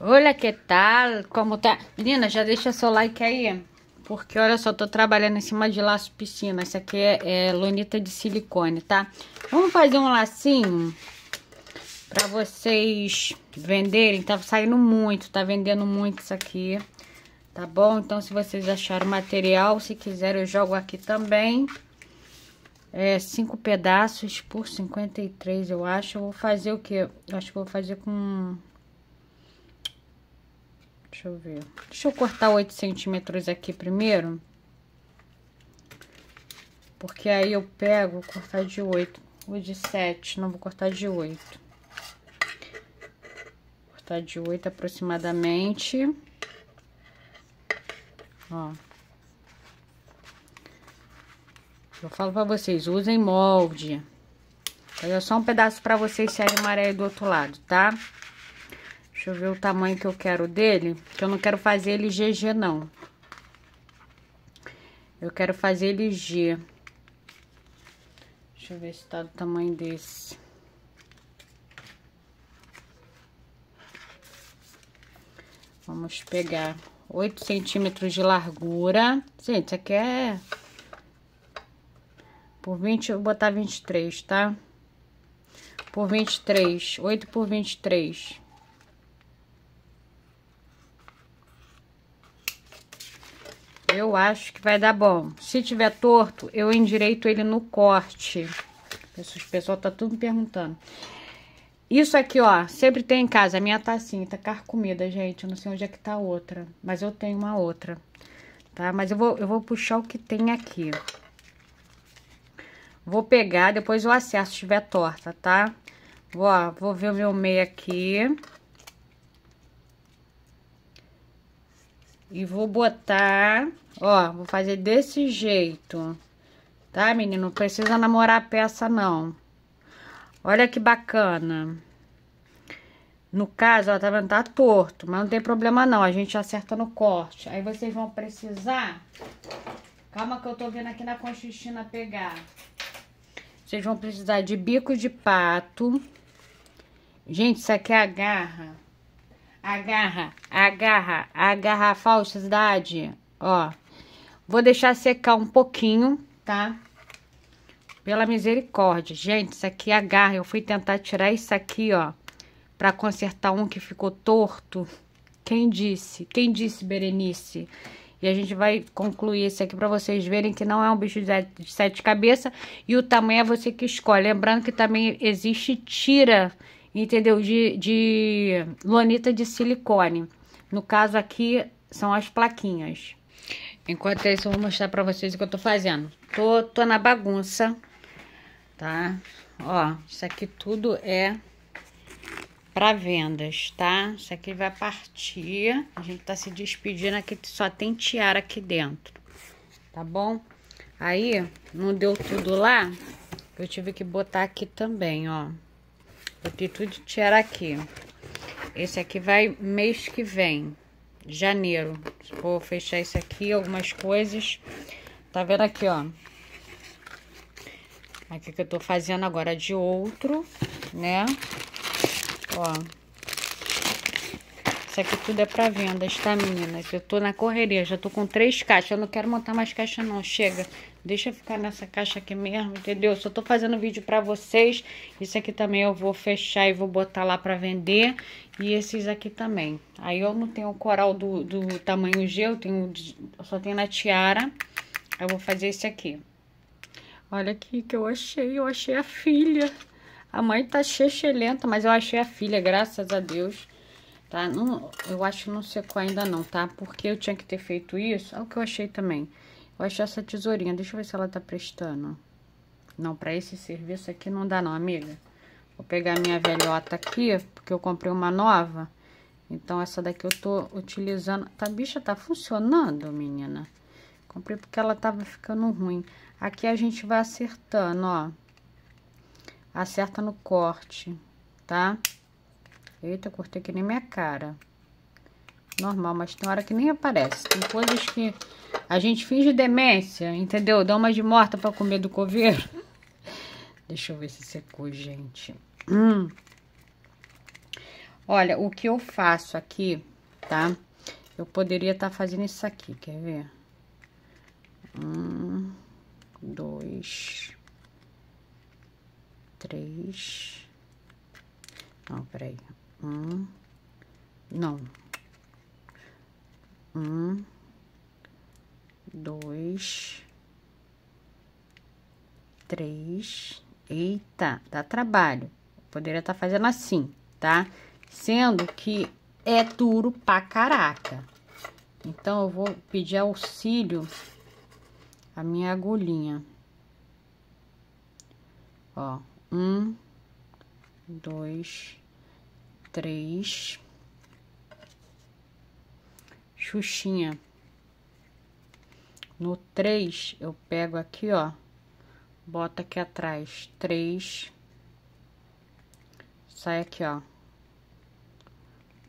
Olha que tal, como tá? Menina, já deixa seu like aí, porque olha só, tô trabalhando em cima de laço piscina. essa aqui é, é de silicone, tá? Vamos fazer um lacinho pra vocês venderem. Tá saindo muito, tá vendendo muito isso aqui, tá bom? Então, se vocês acharam material, se quiserem, eu jogo aqui também. É, cinco pedaços por 53, eu acho. Eu vou fazer o quê? Eu acho que vou fazer com Deixa eu ver. Deixa eu cortar 8 centímetros aqui primeiro. Porque aí eu pego, vou cortar de 8. O de 7, não vou cortar de 8. Vou cortar de 8 aproximadamente. Ó. Eu falo pra vocês, usem molde. Olha só um pedaço pra vocês se animarem aí do outro lado, tá? Tá? Deixa eu ver o tamanho que eu quero dele, que eu não quero fazer ele GG, não. Eu quero fazer ele G. Deixa eu ver se tá do tamanho desse. Vamos pegar 8 centímetros de largura. Gente, isso aqui é... Por 20, eu vou botar 23, tá? Por 23, 8 por 23. eu acho que vai dar bom. Se tiver torto, eu endireito ele no corte. O pessoal tá tudo me perguntando. Isso aqui, ó, sempre tem em casa. A minha tacinha tá, assim, tá carcomida, gente. Eu não sei onde é que tá a outra, mas eu tenho uma outra, tá? Mas eu vou, eu vou puxar o que tem aqui. Vou pegar, depois eu acerto se tiver torta, tá? Vou, ó, vou ver o meu meio aqui. E vou botar, ó, vou fazer desse jeito, tá, menino? Não precisa namorar a peça, não. Olha que bacana. No caso, ó, tá vendo? Tá torto, mas não tem problema não, a gente acerta no corte. Aí vocês vão precisar... Calma que eu tô vendo aqui na Conchichina pegar. Vocês vão precisar de bico de pato. Gente, isso aqui é a garra agarra, agarra, agarra a falsidade, ó. Vou deixar secar um pouquinho, tá? Pela misericórdia. Gente, isso aqui agarra. Eu fui tentar tirar isso aqui, ó, pra consertar um que ficou torto. Quem disse? Quem disse, Berenice? E a gente vai concluir esse aqui para vocês verem que não é um bicho de sete cabeças. E o tamanho é você que escolhe. Lembrando que também existe tira entendeu? De, de lonita de silicone. No caso aqui são as plaquinhas. Enquanto isso, eu vou mostrar pra vocês o que eu tô fazendo. Tô, tô na bagunça, tá? Ó, isso aqui tudo é para vendas, tá? Isso aqui vai partir. A gente tá se despedindo aqui, só tem tiara aqui dentro, tá bom? Aí, não deu tudo lá, eu tive que botar aqui também, ó. Botei tudo de tiara aqui. Esse aqui vai mês que vem, janeiro. Vou fechar esse aqui, algumas coisas. Tá vendo aqui, ó? Aqui que eu tô fazendo agora de outro, né? Ó. Isso aqui tudo é para vendas, tá, meninas? Eu tô na correria, já tô com três caixas. Eu não quero montar mais caixa, não. Chega. Deixa eu ficar nessa caixa aqui mesmo, entendeu? Só tô fazendo vídeo pra vocês. Isso aqui também eu vou fechar e vou botar lá pra vender. E esses aqui também. Aí eu não tenho o coral do, do tamanho G, eu, tenho, eu só tenho na tiara. Eu vou fazer esse aqui. Olha aqui que eu achei, eu achei a filha. A mãe tá chechelenta, mas eu achei a filha, graças a Deus tá? Não, eu acho que não secou ainda não, tá? Porque eu tinha que ter feito isso, é o que eu achei também. Eu achei essa tesourinha, deixa eu ver se ela tá prestando. Não, pra esse serviço aqui não dá não, amiga. Vou pegar minha velhota aqui, porque eu comprei uma nova. Então, essa daqui eu tô utilizando. Tá, bicha, tá funcionando, menina? Comprei porque ela tava ficando ruim. Aqui a gente vai acertando, ó. Acerta no corte, Tá? Eita, cortei que nem minha cara. Normal, mas tem hora que nem aparece. Tem coisas que a gente finge demência, entendeu? Dá uma de morta pra comer do coveiro. Deixa eu ver se secou, é gente. Hum. Olha, o que eu faço aqui, tá? Eu poderia estar tá fazendo isso aqui, quer ver? Um, dois, três... Não, peraí um, não, um, dois, três, eita, dá trabalho, poderia estar tá fazendo assim, tá? Sendo que é duro pra caraca. Então, eu vou pedir auxílio a minha agulhinha. Ó, um, dois, três. Xuxinha. No três, eu pego aqui, ó. Bota aqui atrás. Três. Sai aqui, ó.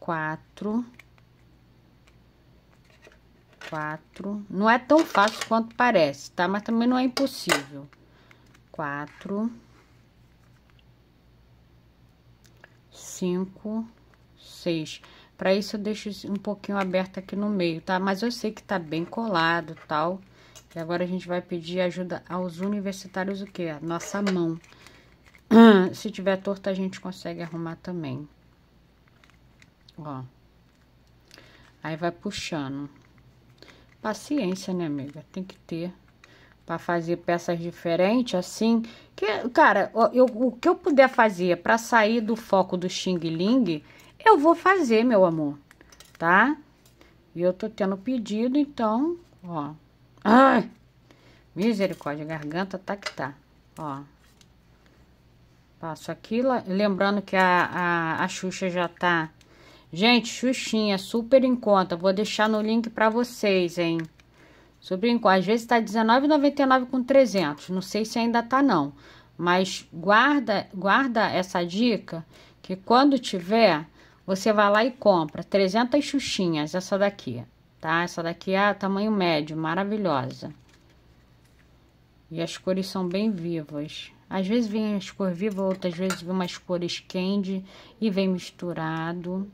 Quatro. Quatro. Não é tão fácil quanto parece, tá? Mas também não é impossível. Quatro. cinco, seis. Pra isso, eu deixo um pouquinho aberto aqui no meio, tá? Mas eu sei que tá bem colado, tal. E agora, a gente vai pedir ajuda aos universitários o quê? A nossa mão. Se tiver torta, a gente consegue arrumar também. Ó. Aí, vai puxando. Paciência, né, amiga? Tem que ter para fazer peças diferentes, assim. Que, cara, eu, o que eu puder fazer para sair do foco do Xing Ling, eu vou fazer, meu amor, tá? E eu tô tendo pedido, então, ó. Ai! Misericórdia, garganta tá que tá, ó. Passo aqui, lembrando que a, a, a Xuxa já tá... Gente, Xuxinha, super em conta, vou deixar no link para vocês, hein? Sobrinho, às vezes está R$19,99 com 300. Não sei se ainda tá não. Mas guarda, guarda essa dica que quando tiver, você vai lá e compra 300 xuxinhas, essa daqui, tá? Essa daqui é tamanho médio, maravilhosa. E as cores são bem vivas. Às vezes vem as cores vivas, outras vezes vem umas cores candy e vem misturado.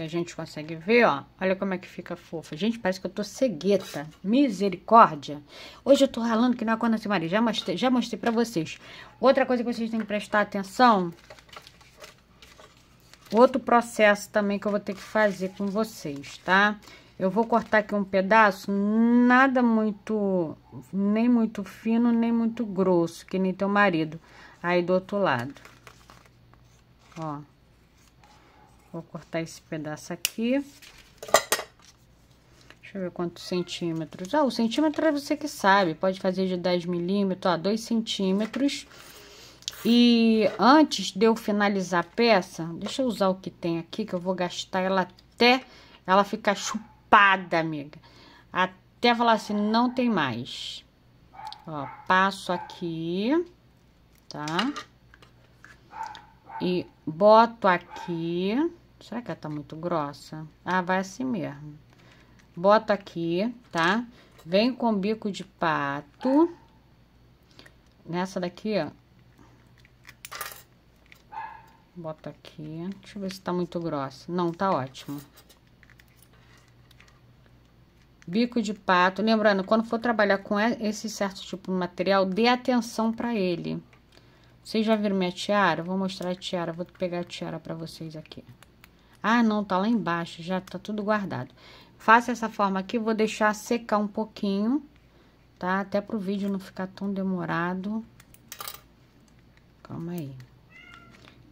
que a gente consegue ver, ó. Olha como é que fica fofa. Gente, parece que eu tô cegueta. Misericórdia. Hoje eu tô ralando que não é quando assim, Maria. Já mostrei, já mostrei pra vocês. Outra coisa que vocês têm que prestar atenção. Outro processo também que eu vou ter que fazer com vocês, tá? Eu vou cortar aqui um pedaço, nada muito, nem muito fino, nem muito grosso, que nem teu marido. Aí do outro lado. Ó. Vou cortar esse pedaço aqui. Deixa eu ver quantos centímetros. Ah, o centímetro é você que sabe. Pode fazer de 10 milímetros, ó, 2 centímetros. E antes de eu finalizar a peça, deixa eu usar o que tem aqui, que eu vou gastar ela até ela ficar chupada, amiga. Até falar assim, não tem mais. Ó, passo aqui, tá? E boto aqui. Será que ela tá muito grossa? Ah, vai assim mesmo. Bota aqui, tá? Vem com bico de pato. Nessa daqui, ó. Bota aqui. Deixa eu ver se tá muito grossa. Não, tá ótimo. Bico de pato. Lembrando, quando for trabalhar com esse certo tipo de material, dê atenção pra ele. Vocês já viram minha tiara? Eu vou mostrar a tiara. Vou pegar a tiara pra vocês aqui. Ah, não, tá lá embaixo, já tá tudo guardado. Faça essa forma aqui, vou deixar secar um pouquinho, tá? Até pro vídeo não ficar tão demorado. Calma aí.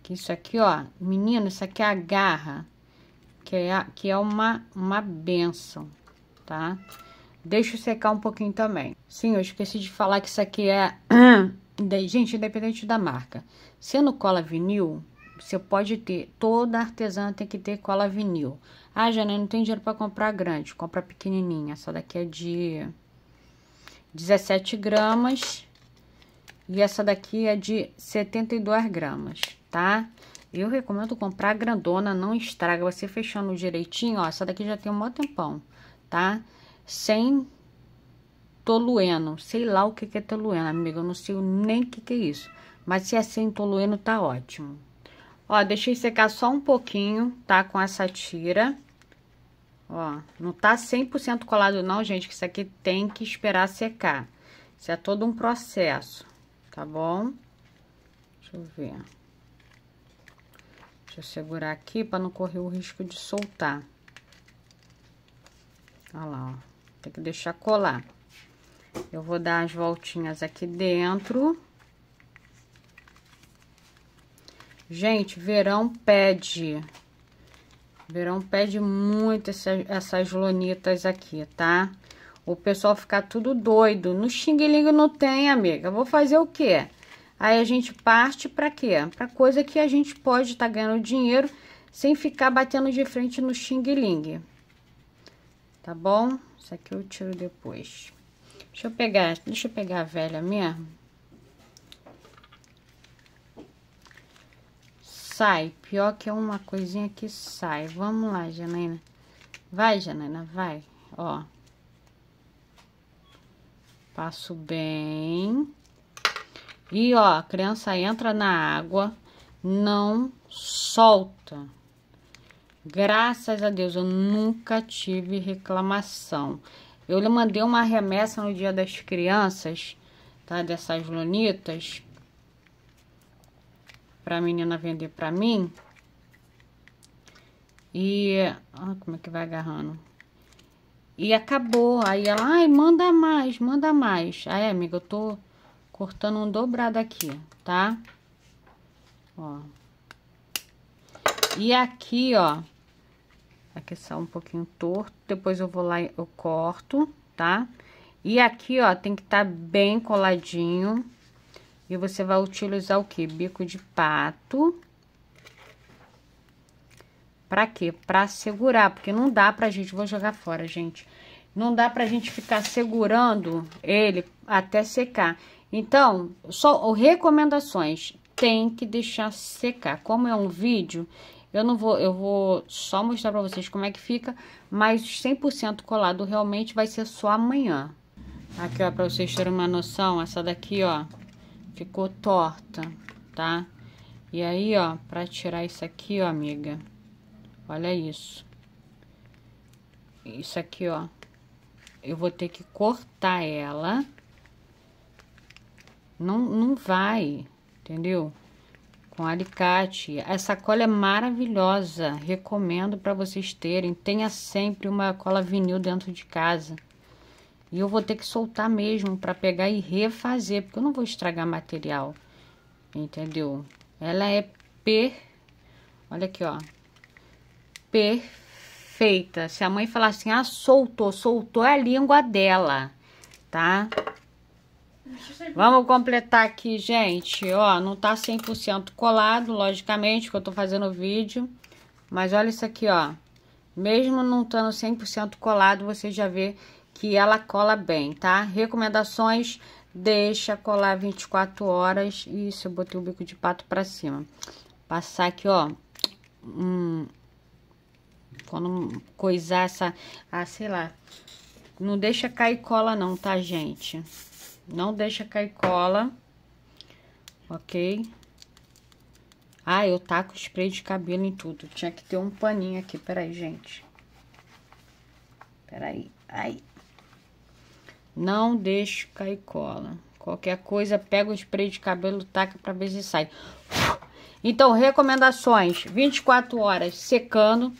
Que isso aqui, ó, menino, isso aqui é a garra, que é, que é uma, uma benção, tá? Deixa secar um pouquinho também. Sim, eu esqueci de falar que isso aqui é... gente, independente da marca. Sendo cola vinil, você pode ter, toda artesã tem que ter cola vinil. Ah, Jana, não tem dinheiro para comprar grande, compra pequenininha. Essa daqui é de 17 gramas e essa daqui é de 72 gramas, tá? Eu recomendo comprar grandona, não estraga. Você fechando direitinho, ó, essa daqui já tem um maior tempão, tá? Sem tolueno, sei lá o que, que é tolueno, amiga, eu não sei nem o que, que é isso. Mas se é sem tolueno, tá ótimo. Ó, deixei secar só um pouquinho, tá? Com essa tira. Ó, não tá 100% colado não, gente, que isso aqui tem que esperar secar. Isso é todo um processo, tá bom? Deixa eu ver. Deixa eu segurar aqui pra não correr o risco de soltar. Ó lá, ó. Tem que deixar colar. Eu vou dar as voltinhas aqui dentro. Gente, verão pede. Verão pede muito essas lonitas aqui, tá? O pessoal ficar tudo doido. No xinguilingo não tem, amiga. Vou fazer o quê? Aí a gente parte pra quê? Pra coisa que a gente pode estar tá ganhando dinheiro sem ficar batendo de frente no xinguilingue. Tá bom? Isso aqui eu tiro depois. Deixa eu pegar, deixa eu pegar a velha mesmo. sai. Pior que é uma coisinha que sai. Vamos lá, Janaina. Vai, Janaina, vai. Ó. Passo bem. E, ó, a criança entra na água, não solta. Graças a Deus, eu nunca tive reclamação. Eu lhe mandei uma remessa no dia das crianças, tá? Dessas lunitas, para a menina vender para mim. E, ah, como é que vai agarrando? E acabou. Aí ela, ai, manda mais, manda mais. Aí, amiga, eu tô cortando um dobrado aqui, tá? Ó. E aqui, ó, aqui é só um pouquinho torto, depois eu vou lá eu corto, tá? E aqui, ó, tem que estar tá bem coladinho. E você vai utilizar o que? Bico de pato. Pra quê? Pra segurar, porque não dá pra gente... Vou jogar fora, gente. Não dá pra gente ficar segurando ele até secar. Então, só recomendações. Tem que deixar secar. Como é um vídeo, eu não vou... Eu vou só mostrar pra vocês como é que fica. Mas 100% colado realmente vai ser só amanhã. Aqui, ó, pra vocês terem uma noção, essa daqui, ó... Ficou torta, tá? E aí, ó, pra tirar isso aqui, ó, amiga. Olha isso. Isso aqui, ó. Eu vou ter que cortar ela. Não, não vai, entendeu? Com alicate. Essa cola é maravilhosa. Recomendo para vocês terem. Tenha sempre uma cola vinil dentro de casa. E eu vou ter que soltar mesmo para pegar e refazer, porque eu não vou estragar material, entendeu? Ela é per... Olha aqui, ó. Perfeita. Se a mãe falar assim, ah, soltou, soltou, é a língua dela, tá? Vamos completar aqui, gente, ó, não tá 100% colado, logicamente, que eu tô fazendo o vídeo, mas olha isso aqui, ó, mesmo não estando 100% colado, você já vê que ela cola bem, tá? Recomendações, deixa colar 24 horas. Isso, eu botei o bico de pato pra cima. Passar aqui, ó. Hum, quando coisar essa, ah, sei lá. Não deixa cair cola não, tá, gente? Não deixa cair cola, ok? Ah, eu taco spray de cabelo em tudo. Tinha que ter um paninho aqui, peraí, gente. Peraí, aí. Não deixe cair cola. Qualquer coisa, pega o spray de cabelo, taca pra ver se sai. Então, recomendações: 24 horas secando,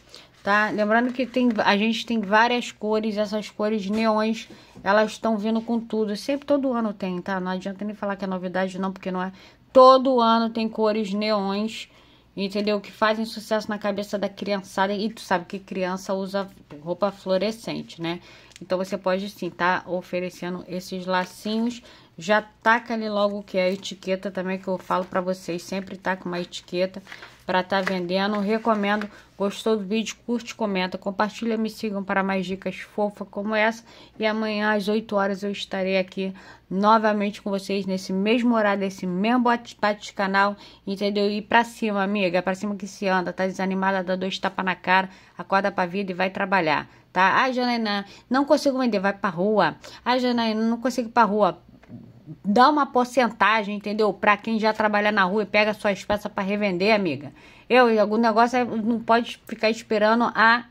tá? Lembrando que tem, a gente tem várias cores, essas cores neões, elas estão vindo com tudo. Sempre todo ano tem, tá? Não adianta nem falar que é novidade, não, porque não é. Todo ano tem cores neões entendeu? Que fazem sucesso na cabeça da criançada. E tu sabe que criança usa roupa fluorescente, né? Então, você pode sim tá oferecendo esses lacinhos já taca ali logo que é a etiqueta também que eu falo para vocês. Sempre tá com uma etiqueta para tá vendendo. Recomendo. Gostou do vídeo? Curte, comenta, compartilha, me sigam para mais dicas fofas como essa. E amanhã às 8 horas eu estarei aqui novamente com vocês nesse mesmo horário, nesse mesmo bate canal, entendeu? E para cima, amiga, para cima que se anda, tá desanimada, dá dois tapas na cara, acorda pra vida e vai trabalhar, tá? Ah, Janaina, não consigo vender, vai pra rua. Ah, Janaina, não consigo ir pra rua dá uma porcentagem, entendeu? Para quem já trabalha na rua e pega suas peças para revender, amiga. Eu, algum negócio é, não pode ficar esperando a,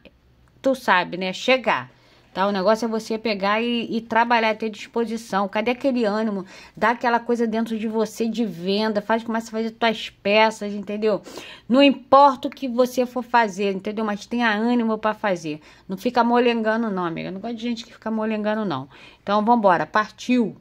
tu sabe, né? Chegar. Tá, o negócio é você pegar e, e, trabalhar, ter disposição. Cadê aquele ânimo? Dá aquela coisa dentro de você de venda, faz, começa a fazer tuas peças, entendeu? Não importa o que você for fazer, entendeu? Mas tenha ânimo para fazer. Não fica molengando, não, amiga. Não gosto de gente que fica molengando, não. Então, vambora. Partiu!